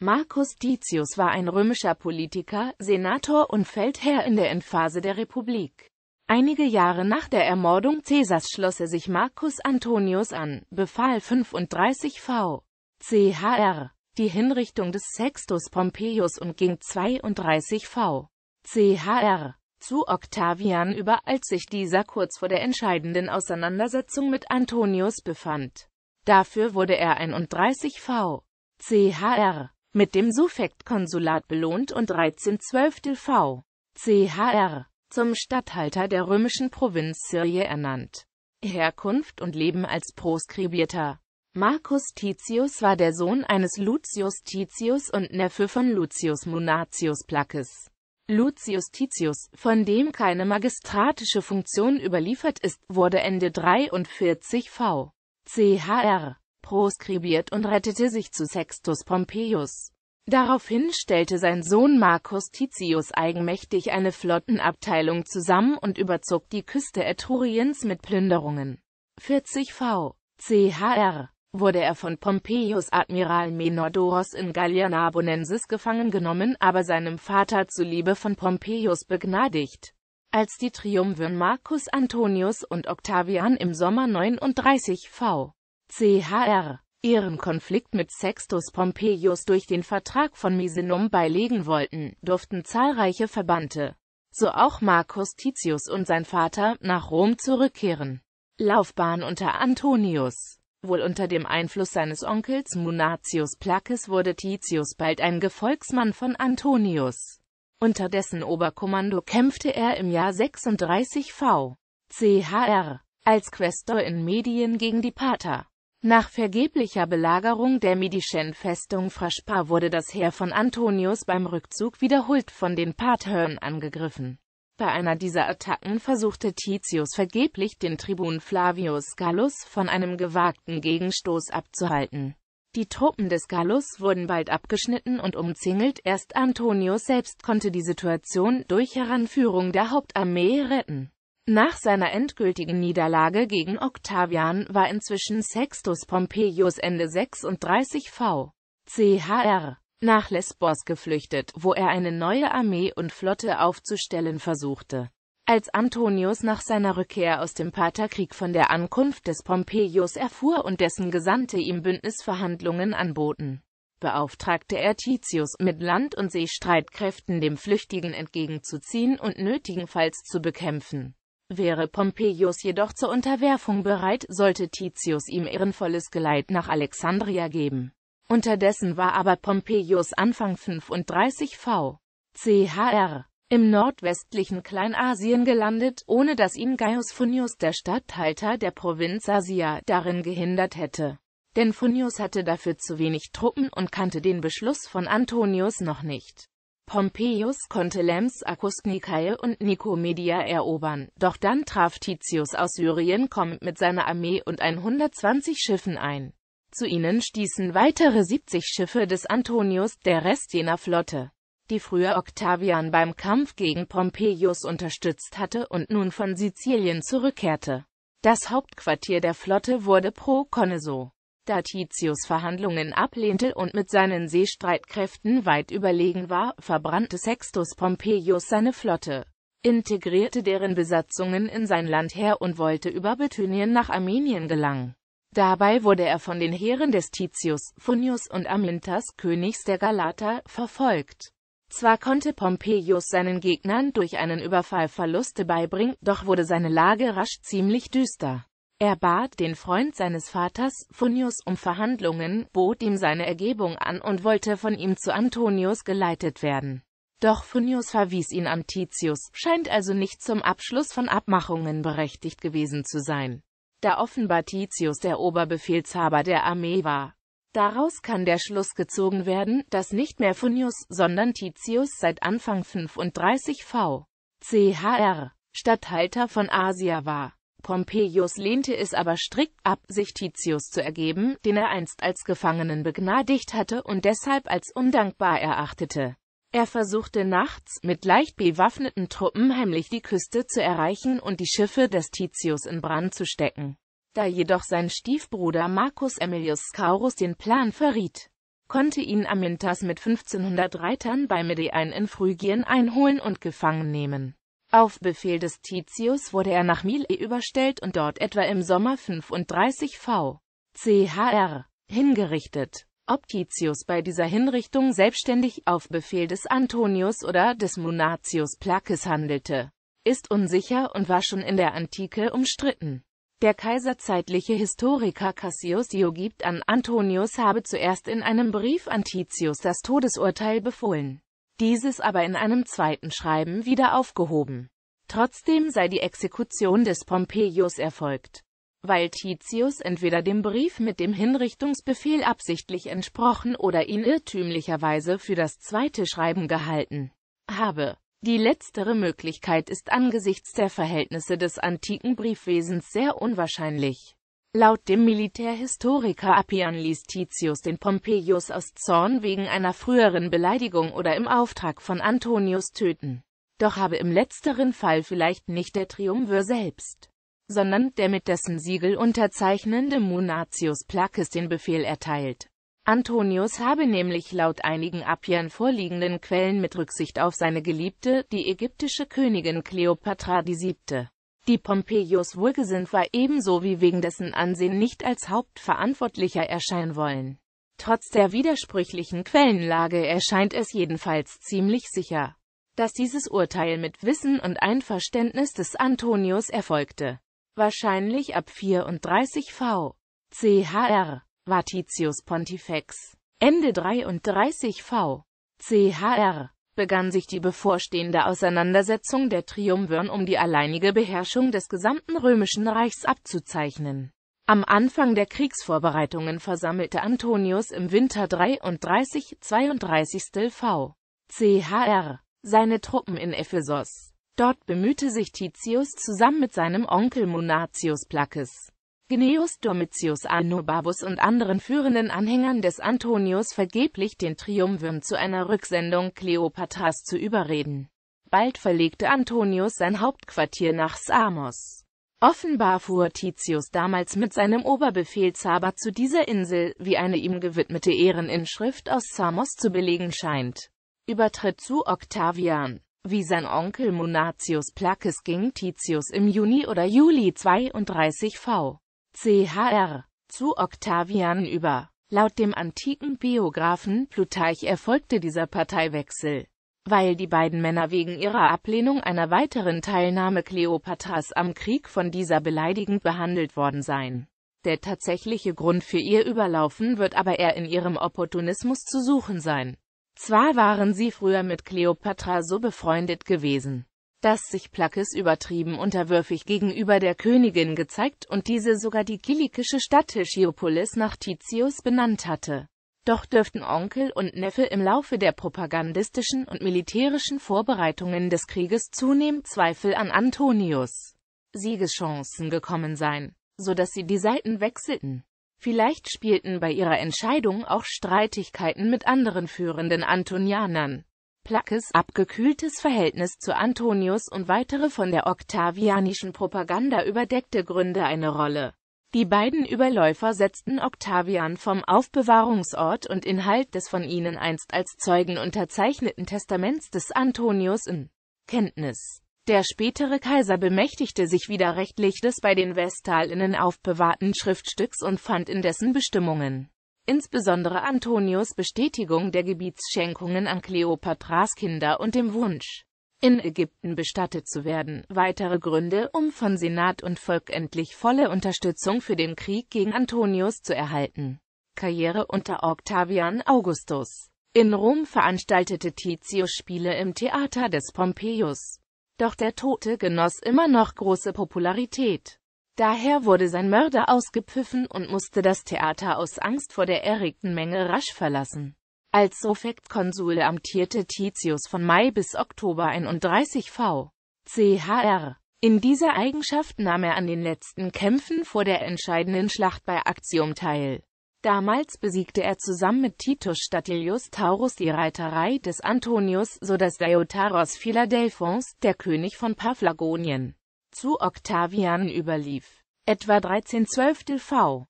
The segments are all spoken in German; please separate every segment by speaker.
Speaker 1: Marcus Titius war ein römischer Politiker, Senator und Feldherr in der Endphase der Republik. Einige Jahre nach der Ermordung Caesars schloss er sich Marcus Antonius an, befahl 35 v. chr. die Hinrichtung des Sextus Pompeius und ging 32 v. chr. zu Octavian über, als sich dieser kurz vor der entscheidenden Auseinandersetzung mit Antonius befand. Dafür wurde er 31 v. chr mit dem Suffektkonsulat belohnt und 1312 v. chr. zum Statthalter der römischen Provinz Syrie ernannt. Herkunft und Leben als Proskribierter Marcus Titius war der Sohn eines Lucius Titius und Neffe von Lucius Munatius Placcus. Lucius Titius, von dem keine magistratische Funktion überliefert ist, wurde Ende 43 v. chr proskribiert und rettete sich zu Sextus Pompeius. Daraufhin stellte sein Sohn Marcus Titius eigenmächtig eine Flottenabteilung zusammen und überzog die Küste Etruriens mit Plünderungen. 40 v. chr. wurde er von Pompeius Admiral Menodoros in Gallia Narbonensis gefangen genommen, aber seinem Vater zuliebe von Pompeius begnadigt. Als die Triumvirn Marcus Antonius und Octavian im Sommer 39 v chr. ihren Konflikt mit Sextus Pompeius durch den Vertrag von Misenum beilegen wollten, durften zahlreiche Verbannte, so auch Marcus Titius und sein Vater, nach Rom zurückkehren. Laufbahn unter Antonius Wohl unter dem Einfluss seines Onkels Munatius Placis wurde Titius bald ein Gefolgsmann von Antonius. Unter dessen Oberkommando kämpfte er im Jahr 36 v. chr. als Quästor in Medien gegen die Pater. Nach vergeblicher Belagerung der medischen Festung Fraspar wurde das Heer von Antonius beim Rückzug wiederholt von den Parthörn angegriffen. Bei einer dieser Attacken versuchte Titius vergeblich den Tribun Flavius Gallus von einem gewagten Gegenstoß abzuhalten. Die Truppen des Gallus wurden bald abgeschnitten und umzingelt, erst Antonius selbst konnte die Situation durch Heranführung der Hauptarmee retten. Nach seiner endgültigen Niederlage gegen Octavian war inzwischen Sextus Pompeius Ende 36 v. chr. nach Lesbos geflüchtet, wo er eine neue Armee und Flotte aufzustellen versuchte. Als Antonius nach seiner Rückkehr aus dem Paterkrieg von der Ankunft des Pompeius erfuhr und dessen Gesandte ihm Bündnisverhandlungen anboten, beauftragte er Titius, mit Land- und Seestreitkräften dem Flüchtigen entgegenzuziehen und nötigenfalls zu bekämpfen. Wäre Pompeius jedoch zur Unterwerfung bereit, sollte Titius ihm ehrenvolles Geleit nach Alexandria geben. Unterdessen war aber Pompeius Anfang 35 v. chr. im nordwestlichen Kleinasien gelandet, ohne dass ihn Gaius Funius, der Statthalter der Provinz Asia, darin gehindert hätte. Denn Funius hatte dafür zu wenig Truppen und kannte den Beschluss von Antonius noch nicht. Pompeius konnte Lems, Akusnikae und Nikomedia erobern, doch dann traf Titius aus Syrien kommend mit seiner Armee und 120 Schiffen ein. Zu ihnen stießen weitere 70 Schiffe des Antonius, der Rest jener Flotte, die früher Octavian beim Kampf gegen Pompeius unterstützt hatte und nun von Sizilien zurückkehrte. Das Hauptquartier der Flotte wurde Proconneso. Da Titius Verhandlungen ablehnte und mit seinen Seestreitkräften weit überlegen war, verbrannte Sextus Pompeius seine Flotte, integrierte deren Besatzungen in sein Landheer und wollte über Bithynien nach Armenien gelangen. Dabei wurde er von den Heeren des Titius, Funius und Amyntas, Königs der Galater, verfolgt. Zwar konnte Pompeius seinen Gegnern durch einen Überfall Verluste beibringen, doch wurde seine Lage rasch ziemlich düster. Er bat den Freund seines Vaters, Funius, um Verhandlungen, bot ihm seine Ergebung an und wollte von ihm zu Antonius geleitet werden. Doch Funius verwies ihn an Titius, scheint also nicht zum Abschluss von Abmachungen berechtigt gewesen zu sein, da offenbar Titius der Oberbefehlshaber der Armee war. Daraus kann der Schluss gezogen werden, dass nicht mehr Funius, sondern Titius seit Anfang 35 v. chr. Statthalter von Asia war. Pompeius lehnte es aber strikt ab, sich Titius zu ergeben, den er einst als Gefangenen begnadigt hatte und deshalb als undankbar erachtete. Er versuchte nachts, mit leicht bewaffneten Truppen heimlich die Küste zu erreichen und die Schiffe des Titius in Brand zu stecken. Da jedoch sein Stiefbruder Marcus Aemilius Scaurus den Plan verriet, konnte ihn Amintas mit 1500 Reitern bei Medein in Phrygien einholen und gefangen nehmen. Auf Befehl des Titius wurde er nach Mile überstellt und dort etwa im Sommer 35 v. chr. hingerichtet. Ob Titius bei dieser Hinrichtung selbstständig auf Befehl des Antonius oder des Munatius Placis handelte, ist unsicher und war schon in der Antike umstritten. Der kaiserzeitliche Historiker Cassius Dio gibt an, Antonius habe zuerst in einem Brief an Titius das Todesurteil befohlen dieses aber in einem zweiten Schreiben wieder aufgehoben. Trotzdem sei die Exekution des Pompeius erfolgt, weil Titius entweder dem Brief mit dem Hinrichtungsbefehl absichtlich entsprochen oder ihn irrtümlicherweise für das zweite Schreiben gehalten habe. Die letztere Möglichkeit ist angesichts der Verhältnisse des antiken Briefwesens sehr unwahrscheinlich. Laut dem Militärhistoriker Appian ließ Titius den Pompeius aus Zorn wegen einer früheren Beleidigung oder im Auftrag von Antonius töten. Doch habe im letzteren Fall vielleicht nicht der Triumvir selbst, sondern der mit dessen Siegel unterzeichnende Munatius Placis den Befehl erteilt. Antonius habe nämlich laut einigen Appian vorliegenden Quellen mit Rücksicht auf seine Geliebte, die ägyptische Königin Kleopatra VII die Pompeius Wilkinson war ebenso wie wegen dessen Ansehen nicht als Hauptverantwortlicher erscheinen wollen. Trotz der widersprüchlichen Quellenlage erscheint es jedenfalls ziemlich sicher, dass dieses Urteil mit Wissen und Einverständnis des Antonius erfolgte. Wahrscheinlich ab 34 v. chr. Vaticius Pontifex. Ende 33 v. chr begann sich die bevorstehende Auseinandersetzung der Triumvirn um die alleinige Beherrschung des gesamten römischen Reichs abzuzeichnen. Am Anfang der Kriegsvorbereitungen versammelte Antonius im Winter 33-32 v. chr. seine Truppen in Ephesos. Dort bemühte sich Titius zusammen mit seinem Onkel Munatius Placcus Gneus Domitius Anobabus und anderen führenden Anhängern des Antonius vergeblich den Triumvirn zu einer Rücksendung Kleopatras zu überreden. Bald verlegte Antonius sein Hauptquartier nach Samos. Offenbar fuhr Titius damals mit seinem Oberbefehlshaber zu dieser Insel, wie eine ihm gewidmete Ehreninschrift aus Samos zu belegen scheint. Übertritt zu Octavian wie sein Onkel Munatius Placis ging Titius im Juni oder Juli 32 v chr. zu Octavian über. Laut dem antiken Biographen Plutarch erfolgte dieser Parteiwechsel, weil die beiden Männer wegen ihrer Ablehnung einer weiteren Teilnahme Kleopatras am Krieg von dieser beleidigend behandelt worden seien. Der tatsächliche Grund für ihr Überlaufen wird aber eher in ihrem Opportunismus zu suchen sein. Zwar waren sie früher mit Kleopatra so befreundet gewesen, das sich Plakis übertrieben unterwürfig gegenüber der Königin gezeigt und diese sogar die kilikische Stadt Hischiopolis nach Titius benannt hatte. Doch dürften Onkel und Neffe im Laufe der propagandistischen und militärischen Vorbereitungen des Krieges zunehmend Zweifel an Antonius Siegeschancen gekommen sein, so dass sie die Seiten wechselten. Vielleicht spielten bei ihrer Entscheidung auch Streitigkeiten mit anderen führenden Antonianern Plackes abgekühltes Verhältnis zu Antonius und weitere von der oktavianischen Propaganda überdeckte Gründe eine Rolle. Die beiden Überläufer setzten Octavian vom Aufbewahrungsort und Inhalt des von ihnen einst als Zeugen unterzeichneten Testaments des Antonius in Kenntnis. Der spätere Kaiser bemächtigte sich widerrechtlich des bei den Vestalinnen aufbewahrten Schriftstücks und fand in dessen Bestimmungen Insbesondere Antonius Bestätigung der Gebietsschenkungen an Kleopatras Kinder und dem Wunsch, in Ägypten bestattet zu werden, weitere Gründe, um von Senat und Volk endlich volle Unterstützung für den Krieg gegen Antonius zu erhalten. Karriere unter Octavian Augustus in Rom veranstaltete Titius Spiele im Theater des Pompeius. Doch der Tote genoss immer noch große Popularität. Daher wurde sein Mörder ausgepfiffen und musste das Theater aus Angst vor der erregten Menge rasch verlassen. Als Präfektkonsul amtierte Titius von Mai bis Oktober 31 v. chr. In dieser Eigenschaft nahm er an den letzten Kämpfen vor der entscheidenden Schlacht bei Actium teil. Damals besiegte er zusammen mit Titus Statilius Taurus die Reiterei des Antonius, so dass Deiotaros Philadelphons, der König von Paphlagonien, zu Octavian überlief. Etwa 1312 v.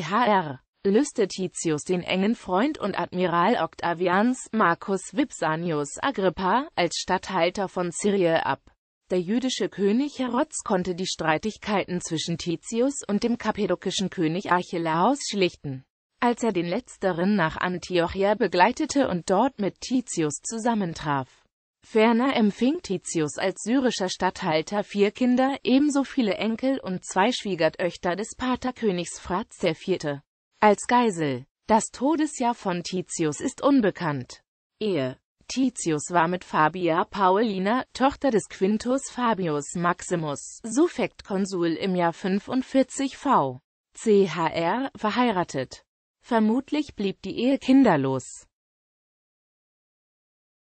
Speaker 1: Chr. löste Titius den engen Freund und Admiral Octavians Marcus Vipsanius Agrippa als Statthalter von Syrie ab. Der jüdische König Herods konnte die Streitigkeiten zwischen Titius und dem kapedokischen König Archelaus schlichten. Als er den letzteren nach Antiochia begleitete und dort mit Titius zusammentraf, Ferner empfing Titius als syrischer Statthalter vier Kinder, ebenso viele Enkel und zwei Schwiegertöchter des Paterkönigs Fratz IV. als Geisel. Das Todesjahr von Titius ist unbekannt. Ehe Titius war mit Fabia Paulina, Tochter des Quintus Fabius Maximus, Suffektkonsul im Jahr 45 v. chr. verheiratet. Vermutlich blieb die Ehe kinderlos.